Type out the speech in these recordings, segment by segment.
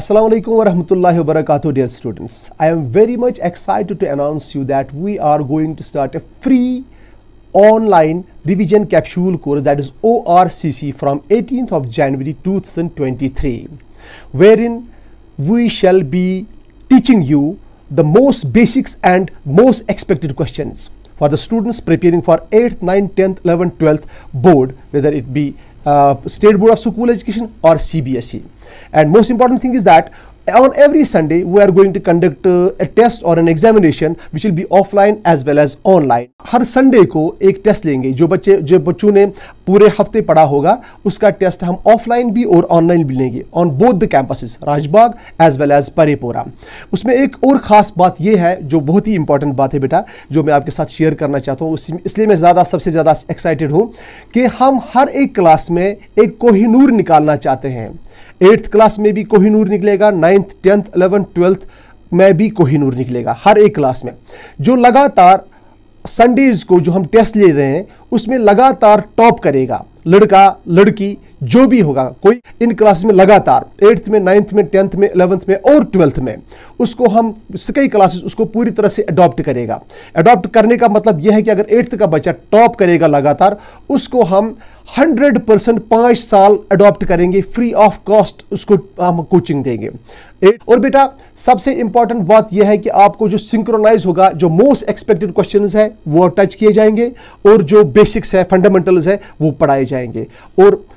Assalamu alaikum wa rahmatullahi wa barakatuh dear students. I am very much excited to announce you that we are going to start a free online revision capsule course that is ORCC from 18th of January 2023 wherein we shall be teaching you the most basics and most expected questions for the students preparing for 8th, 9th, 10th, 11th, 12th board whether it be state board of school education और C B S E and most important thing is that on every Sunday we are going to conduct a test और an examination which will be offline as well as online हर Sunday को एक test लेंगे जो बच्चे जो बच्चों ने पूरे हफ्ते पड़ा होगा उसका टेस्ट हम ऑफलाइन भी और ऑनलाइन भी लेंगे on both the campuses Rajbagh as well as Parraypora उसमें एक और ख़ास बात यह है जो बहुत ही इंपॉर्टेंट बात है बेटा जो मैं आपके साथ शेयर करना चाहता हूँ इसलिए मैं ज़्यादा सबसे ज़्यादा एक्साइटेड हूँ कि हम हर एक क्लास में एक कोहिनूर निकालना चाहते हैं एट्थ क्लास में भी कोहिनूर निकलेगा नाइन्थ टेंथ अलेवेंथ ट्वेल्थ में भी कोहिनूर निकलेगा हर एक क्लास में जो लगातार संडेज को जो हम टेस्ट ले रहे हैं उसमें लगातार टॉप करेगा लड़का लड़की जो भी होगा कोई इन क्लासेस में लगातार एट्थ में नाइन्थ में टेंथ में इलेवंथ में और ट्वेल्थ में उसको हम कई क्लासेस उसको पूरी तरह से अडॉप्ट करेगा अडॉप्ट करने का मतलब यह है कि अगर एट्थ का बच्चा टॉप करेगा लगातार उसको हम हंड्रेड परसेंट पाँच साल अडॉप्ट करेंगे फ्री ऑफ कॉस्ट उसको हम कोचिंग देंगे एट और बेटा सबसे इंपॉर्टेंट बात यह है कि आपको जो सिंक्रोनाइज होगा जो मोस्ट एक्सपेक्टेड क्वेश्चन है वो टच किए जाएंगे और जो बेसिक्स है फंडामेंटल्स है वो पढ़ाए जाएंगे और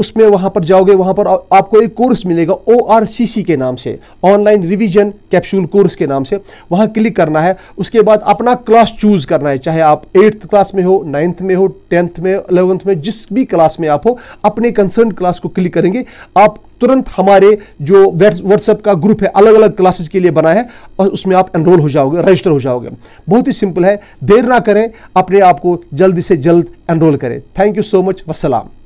उसमें वहाँ पर जाओगे वहाँ पर आपको एक कोर्स मिलेगा ओ आर सी सी के नाम से ऑनलाइन रिविजन कैप्सूल कोर्स के नाम से वहाँ क्लिक करना है उसके बाद अपना क्लास चूज़ करना है चाहे आप एट्थ क्लास में हो नाइन्थ में हो टेंथ में अलेवंथ में जिस भी क्लास में आप हो अपने कंसर्न क्लास को क्लिक करेंगे आप तुरंत हमारे जो व्हाट्सएप का ग्रुप है अलग अलग क्लासेस के लिए बना है और उसमें आप एनरोल हो जाओगे रजिस्टर हो जाओगे बहुत ही सिंपल है देर ना करें अपने आप को जल्द से जल्द एनरोल करें थैंक यू सो मच वसलाम